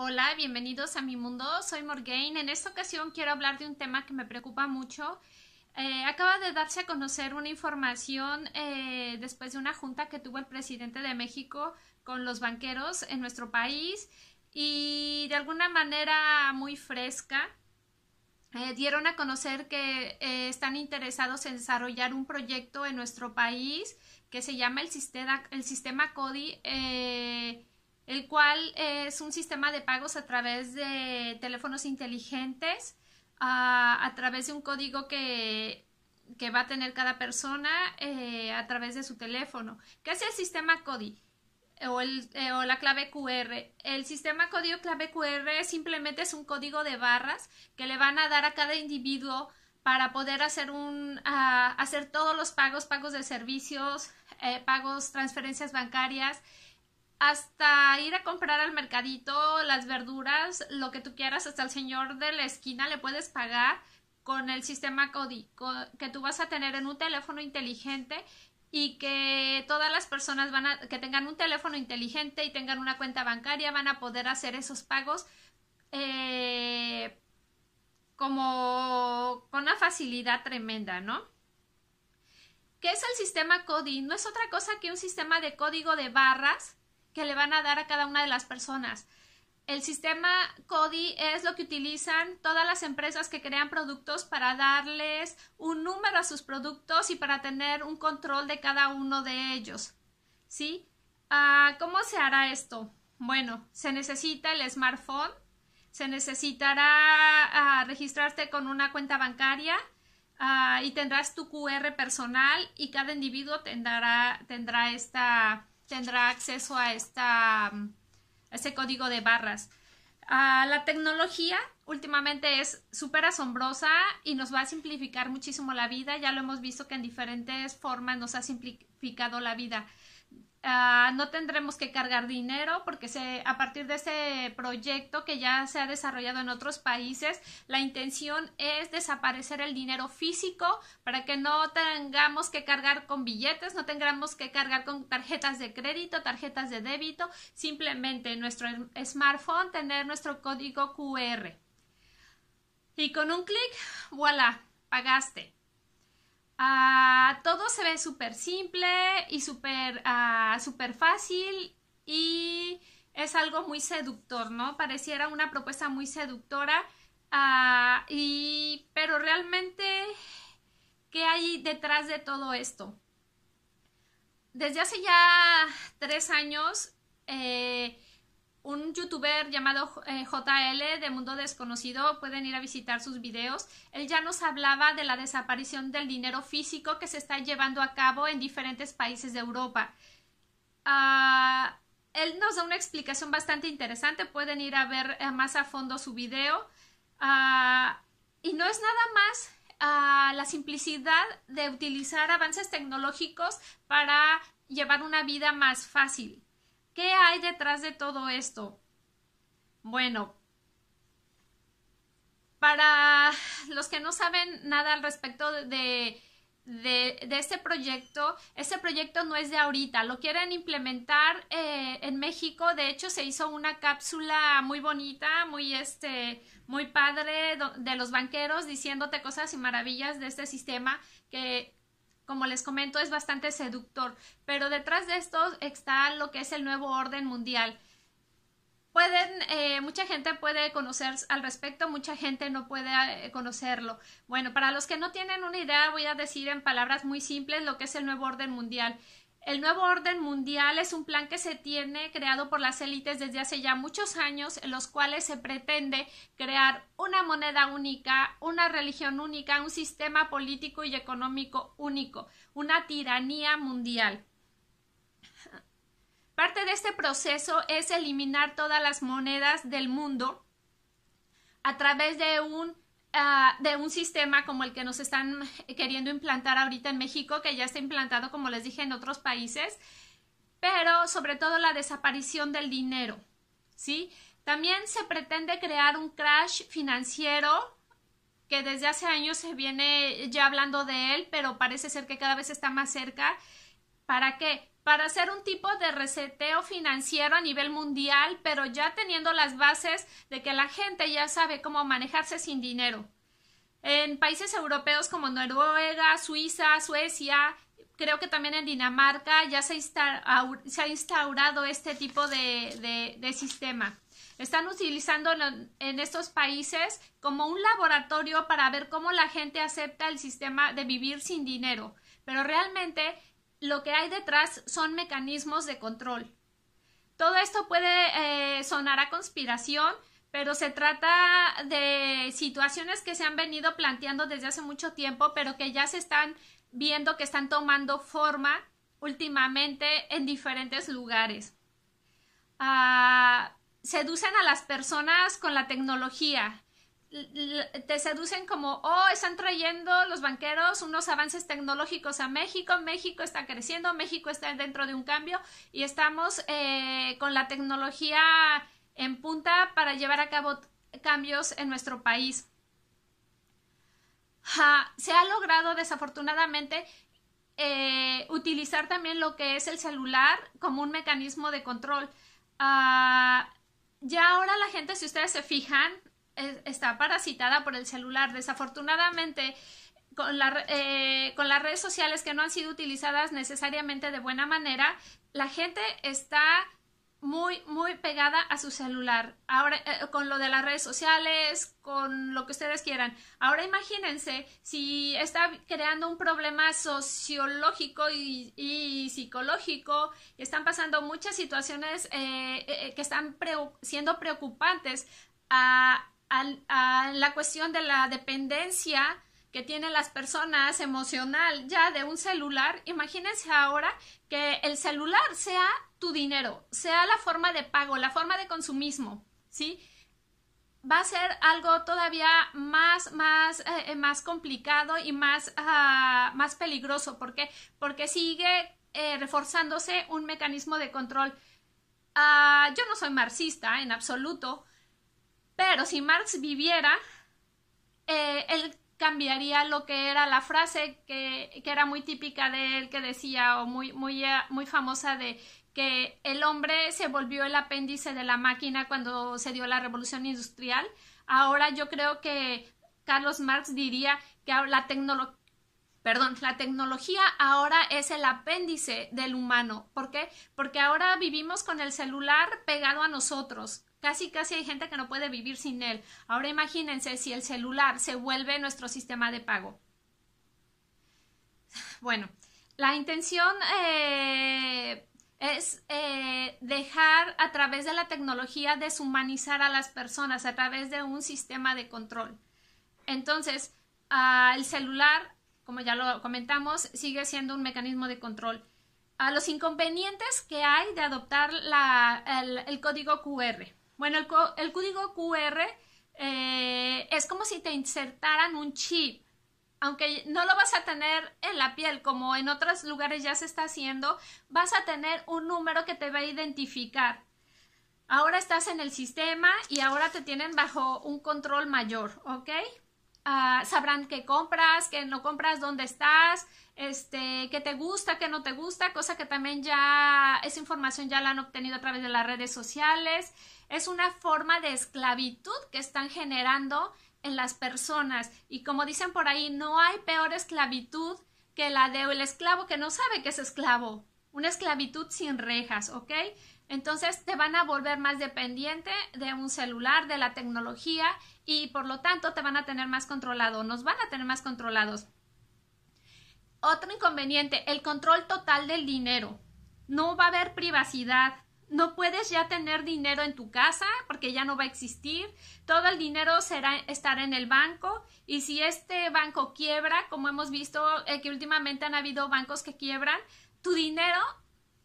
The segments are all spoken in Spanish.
Hola, bienvenidos a mi mundo. Soy Morgaine. En esta ocasión quiero hablar de un tema que me preocupa mucho. Eh, acaba de darse a conocer una información eh, después de una junta que tuvo el presidente de México con los banqueros en nuestro país y de alguna manera muy fresca eh, dieron a conocer que están interesados en desarrollar un proyecto en nuestro país que se llama el sistema, CODI, el cual es un sistema de pagos a través de teléfonos inteligentes, a través de un código que, que va a tener cada persona eh, a través de su teléfono. ¿Qué es el sistema CODI? O, el, eh, o, la clave QR. El sistema código clave QR simplemente es un código de barras que le van a dar a cada individuo para poder hacer, un, hacer todos los pagos, pagos de servicios, eh, pagos, transferencias bancarias, hasta ir a comprar al mercadito las verduras, lo que tú quieras, hasta el señor de la esquina le puedes pagar con el sistema CODI, que tú vas a tener en un teléfono inteligente y que todas las personas van a, que tengan un teléfono inteligente y tengan una cuenta bancaria van a poder hacer esos pagos eh, como con una facilidad tremenda, ¿no? ¿Qué es el sistema CODI? No es otra cosa que un sistema de código de barras que le van a dar a cada una de las personas. El sistema CODI es lo que utilizan todas las empresas que crean productos para darles un número a sus productos y para tener un control de cada uno de ellos. ¿Sí? Ah, ¿Cómo se hará esto? Bueno, se necesita el smartphone, se necesitará ah, registrarte con una cuenta bancaria ah, y tendrás tu QR personal y cada individuo tendrá, tendrá esta, tendrá acceso a, esta, este código de barras. Ah, la tecnología últimamente es súper asombrosa y nos va a simplificar muchísimo la vida. Ya lo hemos visto que en diferentes formas nos ha simplificado la vida. Ah, no tendremos que cargar dinero porque a partir de ese proyecto que ya se ha desarrollado en otros países, la intención es desaparecer el dinero físico para que no tengamos que cargar con billetes, no tengamos que cargar con tarjetas de crédito, tarjetas de débito, simplemente nuestro smartphone tener nuestro código QR. Y con un clic, voilà, pagaste. Ah, todo se ve súper simple y ah, súper fácil y es algo muy seductor, ¿no? Pareciera una propuesta muy seductora, ah, y, pero realmente, ¿qué hay detrás de todo esto? Desde hace ya tres años, eh, un youtuber llamado eh, JL de Mundo Desconocido, pueden ir a visitar sus videos. Él ya nos hablaba de la desaparición del dinero físico que se está llevando a cabo en diferentes países de Europa. Ah, él nos da una explicación bastante interesante, pueden ir a ver eh, más a fondo su video. Ah, y no es nada más ah, la simplicidad de utilizar avances tecnológicos para llevar una vida más fácil ¿Qué hay detrás de todo esto? Bueno, para los que no saben nada al respecto de, este proyecto, este proyecto no es de ahorita, lo quieren implementar eh, en México, de hecho se hizo una cápsula muy bonita, muy, este, muy padre de los banqueros diciéndote cosas y maravillas de este sistema que como les comento, es bastante seductor, pero detrás de esto está lo que es el nuevo orden mundial. Pueden, eh, mucha gente puede conocer al respecto, mucha gente no puede eh, conocerlo. Bueno, para los que no tienen una idea, voy a decir en palabras muy simples lo que es el nuevo orden mundial. El nuevo orden mundial es un plan que se tiene creado por las élites desde hace ya muchos años, en los cuales se pretende crear una moneda única, una religión única, un sistema político y económico único, una tiranía mundial. Parte de este proceso es eliminar todas las monedas del mundo a través de un Ah, de un sistema como el que nos están queriendo implantar ahorita en México, que ya está implantado, como les dije, en otros países, pero sobre todo la desaparición del dinero, ¿sí? También se pretende crear un crash financiero que desde hace años se viene ya hablando de él, pero parece ser que cada vez está más cerca. ¿Para qué? para hacer un tipo de reseteo financiero a nivel mundial, pero ya teniendo las bases de que la gente ya sabe cómo manejarse sin dinero. En países europeos como Noruega, Suiza, Suecia, creo que también en Dinamarca ya se, ha instaurado este tipo de sistema están utilizando en estos países como un laboratorio para ver cómo la gente acepta el sistema de vivir sin dinero. Pero realmente lo que hay detrás son mecanismos de control. Todo esto puede eh, sonar a conspiración, pero se trata de situaciones que se han venido planteando desde hace mucho tiempo, pero que ya se están viendo que están tomando forma últimamente en diferentes lugares. Ah, seducen a las personas con la tecnología, te seducen como, oh, están trayendo los banqueros unos avances tecnológicos a México, México está creciendo, México está dentro de un cambio y estamos eh, con la tecnología en punta para llevar a cabo cambios en nuestro país. se ha logrado desafortunadamente eh, utilizar también lo que es el celular como un mecanismo de control. Ah, ya ahora la gente, si ustedes se fijan, está parasitada por el celular. Desafortunadamente, con, eh, con, las redes sociales que no han sido utilizadas necesariamente de buena manera, la gente está muy, muy pegada a su celular. Ahora, eh, con lo de las redes sociales, con lo que ustedes quieran. Ahora imagínense si está creando un problema sociológico y, psicológico, y están pasando muchas situaciones eh, que están siendo preocupantes a, a la cuestión de la dependencia que tienen las personas emocional ya de un celular, imagínense ahora que el celular sea tu dinero, sea la forma de pago, la forma de consumismo, ¿sí? Va a ser algo todavía más, más, eh, eh, más complicado y más, ah, más peligroso. ¿Por Porque sigue eh, reforzándose un mecanismo de control. Ah, yo no soy marxista en absoluto, pero si Marx viviera, eh, él cambiaría lo que era la frase que, que, era muy típica de él, que decía, o muy, muy, muy famosa de que el hombre se volvió el apéndice de la máquina cuando se dio la revolución industrial. Ahora yo creo que Carlos Marx diría que la tecnología la tecnología ahora es el apéndice del humano. ¿Por qué? Porque ahora vivimos con el celular pegado a nosotros. Casi, casi hay gente que no puede vivir sin él. Ahora imagínense si el celular se vuelve nuestro sistema de pago. Bueno, la intención eh, es eh, dejar a través de la tecnología deshumanizar a las personas, a través de un sistema de control. Entonces, ah, el celular, como ya lo comentamos, sigue siendo un mecanismo de control. A los inconvenientes que hay de adoptar el código QR. Bueno, el, código QR eh, es como si te insertaran un chip. Aunque no lo vas a tener en la piel, como en otros lugares ya se está haciendo, vas a tener un número que te va a identificar. Ahora estás en el sistema y ahora te tienen bajo un control mayor, ¿ok? Ah, sabrán qué compras, qué no compras, dónde estás, este, qué te gusta, qué no te gusta, cosa que también ya, esa información ya la han obtenido a través de las redes sociales es una forma de esclavitud que están generando en las personas. Y como dicen por ahí, no hay peor esclavitud que la de el esclavo que no sabe que es esclavo. Una esclavitud sin rejas, ¿ok? Entonces te van a volver más dependiente de un celular, de la tecnología y por lo tanto te van a tener más controlado, nos van a tener más controlados. Otro inconveniente, el control total del dinero. No va a haber privacidad, no puedes ya tener dinero en tu casa porque ya no va a existir. Todo el dinero será, estará en el banco y si este banco quiebra, como hemos visto eh, que últimamente han habido bancos que quiebran, tu dinero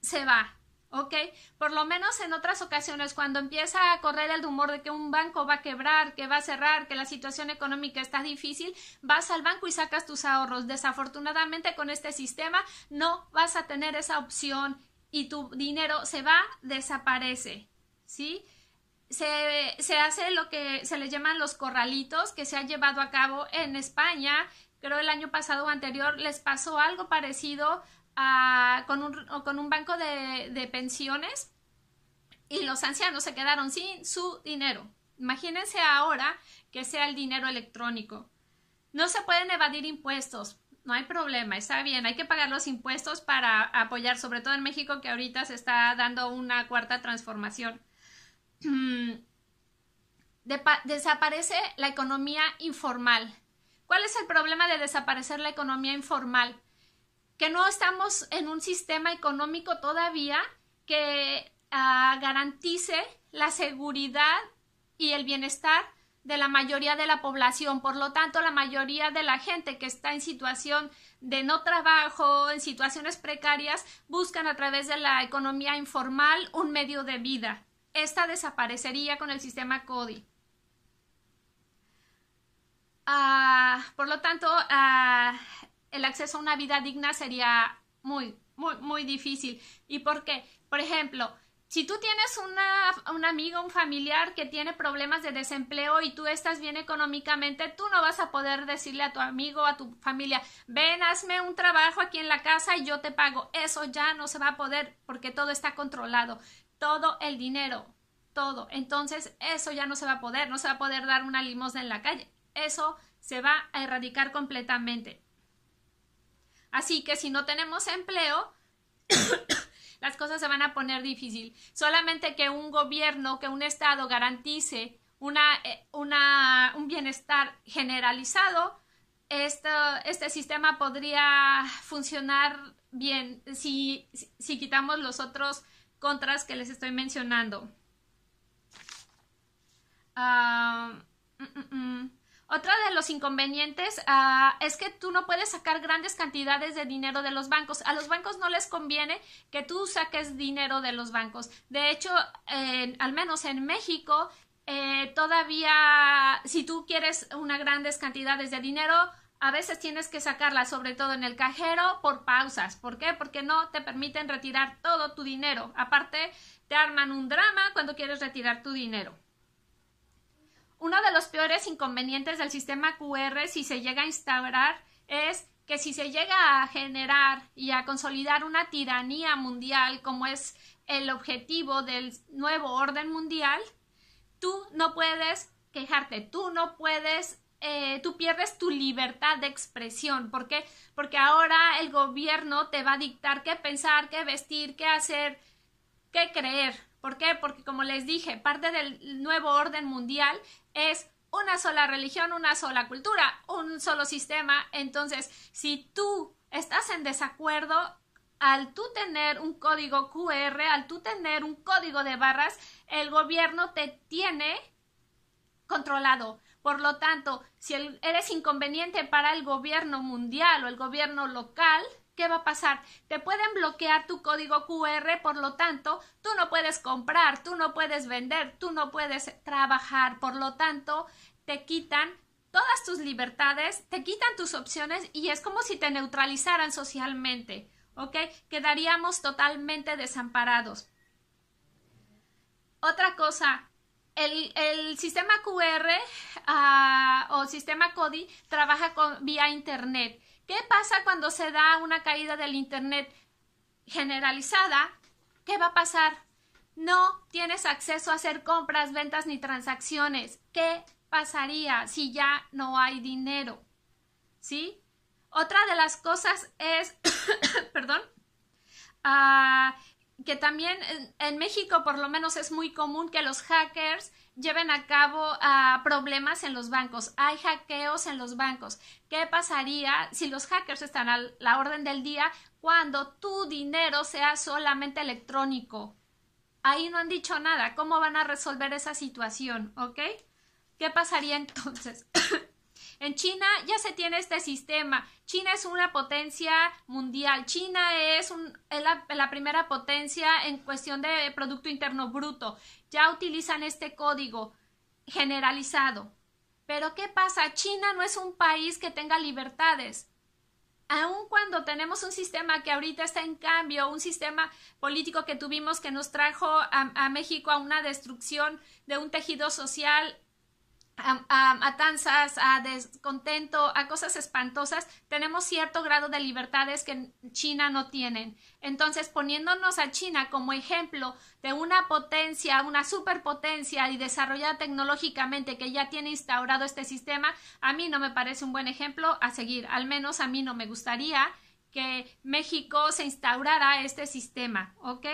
se va. ¿Ok? Por lo menos en otras ocasiones, cuando empieza a correr el rumor de que un banco va a quebrar, que va a cerrar, que la situación económica está difícil, vas al banco y sacas tus ahorros. Desafortunadamente con este sistema no vas a tener esa opción y tu dinero se va, desaparece, ¿sí? Se, hace lo que se le llaman los corralitos que se ha llevado a cabo en España. Creo el año pasado o anterior les pasó algo parecido a, con, un, banco de, de pensiones y los ancianos se quedaron sin su dinero. Imagínense ahora que sea el dinero electrónico. No se pueden evadir impuestos, no hay problema, está bien, hay que pagar los impuestos para apoyar, sobre todo en México que ahorita se está dando una cuarta transformación. desaparece la economía informal. ¿Cuál es el problema de desaparecer la economía informal? Que no estamos en un sistema económico todavía que ah, garantice la seguridad y el bienestar de la mayoría de la población. Por lo tanto, la mayoría de la gente que está en situación de no trabajo, en situaciones precarias, buscan a través de la economía informal un medio de vida. Esta desaparecería con el sistema CODI. Ah, por lo tanto, ah, el acceso a una vida digna sería muy, muy, muy difícil. ¿Y por qué? Por ejemplo, si tú tienes un amigo, un familiar que tiene problemas de desempleo y tú estás bien económicamente, tú no vas a poder decirle a tu amigo, a tu familia, ven, hazme un trabajo aquí en la casa y yo te pago. Eso ya no se va a poder porque todo está controlado. Todo el dinero, todo. Entonces, eso ya no se va a poder, no se va a poder dar una limosna en la calle. Eso se va a erradicar completamente. Así que si no tenemos empleo, las cosas se van a poner difícil. Solamente que un gobierno, que un Estado garantice una, eh, un bienestar generalizado, este sistema podría funcionar bien si, quitamos los otros contras que les estoy mencionando. Ah, mm, mm, mm. Otra de los inconvenientes ah, es que tú no puedes sacar grandes cantidades de dinero de los bancos. A los bancos no les conviene que tú saques dinero de los bancos. De hecho, al menos en México, eh, todavía, si tú quieres unas grandes cantidades de dinero, a veces tienes que sacarla, sobre todo en el cajero, por pausas. ¿Por qué? Porque no te permiten retirar todo tu dinero. Aparte, te arman un drama cuando quieres retirar tu dinero uno de los peores inconvenientes del sistema QR si se llega a instaurar es que si se llega a generar y a consolidar una tiranía mundial como es el objetivo del nuevo orden mundial, tú no puedes quejarte, tú no puedes, eh, tú pierdes tu libertad de expresión. ¿Por qué? Porque ahora el gobierno te va a dictar qué pensar, qué vestir, qué hacer, qué creer. ¿Por qué? Porque como les dije, parte del nuevo orden mundial es una sola religión, una sola cultura, un solo sistema. Entonces, si tú estás en desacuerdo, al tú tener un código QR, al tú tener un código de barras, el gobierno te tiene controlado. Por lo tanto, si eres inconveniente para el gobierno mundial o el gobierno local, ¿Qué va a pasar? Te pueden bloquear tu código QR, por lo tanto, tú no puedes comprar, tú no puedes vender, tú no puedes trabajar, por lo tanto, te quitan todas tus libertades, te quitan tus opciones y es como si te neutralizaran socialmente, ¿ok? Quedaríamos totalmente desamparados. Otra cosa, el, sistema QR ah, o sistema CODI trabaja con, vía Internet ¿Qué pasa cuando se da una caída del Internet generalizada? ¿Qué va a pasar? No tienes acceso a hacer compras, ventas ni transacciones. ¿Qué pasaría si ya no hay dinero? ¿Sí? Otra de las cosas es, perdón, Ah que también en, México por lo menos es muy común que los hackers lleven a cabo problemas en los bancos. Hay hackeos en los bancos. ¿Qué pasaría si los hackers están a la orden del día cuando tu dinero sea solamente electrónico? Ahí no han dicho nada. ¿Cómo van a resolver esa situación? ¿Ok? ¿Qué pasaría entonces? En China ya se tiene este sistema. China es una potencia mundial. China es, la, primera potencia en cuestión de Producto Interno Bruto. Ya utilizan este código generalizado. Pero ¿qué pasa? China no es un país que tenga libertades. Aun cuando tenemos un sistema que ahorita está en cambio, un sistema político que tuvimos que nos trajo a México a una destrucción de un tejido social a, matanzas, a, descontento, a cosas espantosas, tenemos cierto grado de libertades que China no tiene. Entonces, poniéndonos a China como ejemplo de una potencia, una superpotencia y desarrollada tecnológicamente que ya tiene instaurado este sistema, a mí no me parece un buen ejemplo a seguir. Al menos a mí no me gustaría que México se instaurara este sistema, ¿ok?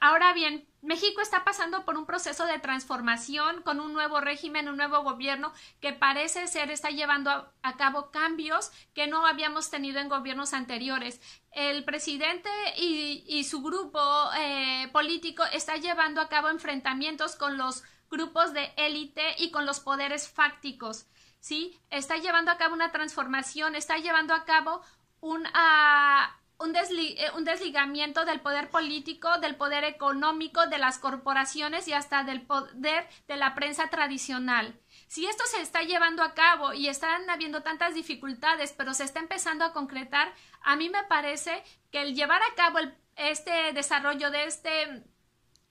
Ahora bien, México está pasando por un proceso de transformación con un nuevo régimen, un nuevo gobierno que parece ser está llevando a, cabo cambios que no habíamos tenido en gobiernos anteriores. El presidente y, su grupo eh, político está llevando a cabo enfrentamientos con los grupos de élite y con los poderes fácticos. ¿sí? Está llevando a cabo una transformación, está llevando a cabo un, ah, eh, un desligamiento del poder político, del poder económico, de las corporaciones y hasta del poder de la prensa tradicional. Si esto se está llevando a cabo y están habiendo tantas dificultades, pero se está empezando a concretar, a mí me parece que el llevar a cabo este desarrollo de este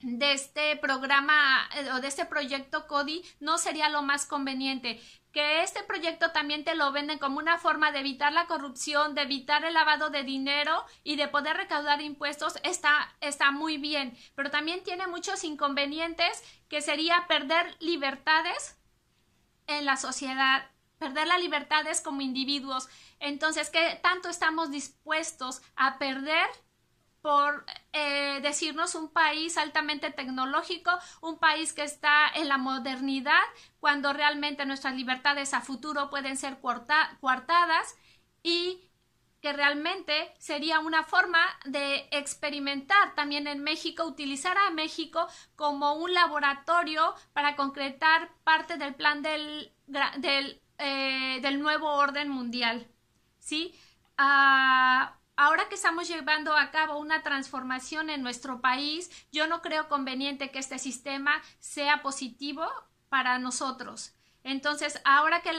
de este programa eh, o de este proyecto CODI no sería lo más conveniente. Que este proyecto también te lo venden como una forma de evitar la corrupción, de evitar el lavado de dinero y de poder recaudar impuestos está, está muy bien, pero también tiene muchos inconvenientes que sería perder libertades en la sociedad, perder las libertades como individuos. Entonces, ¿qué tanto estamos dispuestos a perder por eh, decirnos un país altamente tecnológico, un país que está en la modernidad, cuando realmente nuestras libertades a futuro pueden ser cuartadas coartadas y que realmente sería una forma de experimentar también en México, utilizar a México como un laboratorio para concretar parte del plan del, del, eh, del nuevo orden mundial. ¿sí? Ah, ahora que estamos llevando a cabo una transformación en nuestro país, yo no creo conveniente que este sistema sea positivo para nosotros. Entonces, ahora que,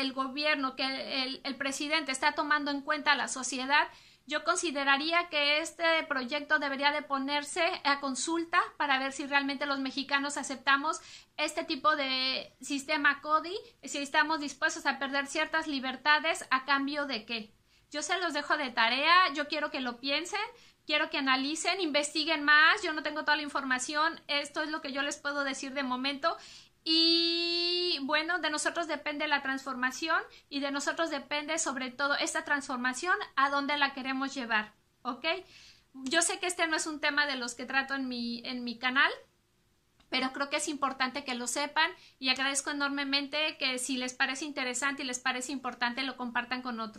el gobierno, que el, el presidente está tomando en cuenta a la sociedad, yo consideraría que este proyecto debería de ponerse a consulta para ver si realmente los mexicanos aceptamos este tipo de sistema CODI, si estamos dispuestos a perder ciertas libertades a cambio de qué. Yo se los dejo de tarea, yo quiero que lo piensen, quiero que analicen, investiguen más, yo no tengo toda la información, esto es lo que yo les puedo decir de momento y bueno, de nosotros depende la transformación y de nosotros depende sobre todo esta transformación a dónde la queremos llevar, ¿ok? Yo sé que este no es un tema de los que trato en mi, en mi canal, pero creo que es importante que lo sepan y agradezco enormemente que si les parece interesante y les parece importante lo compartan con otros.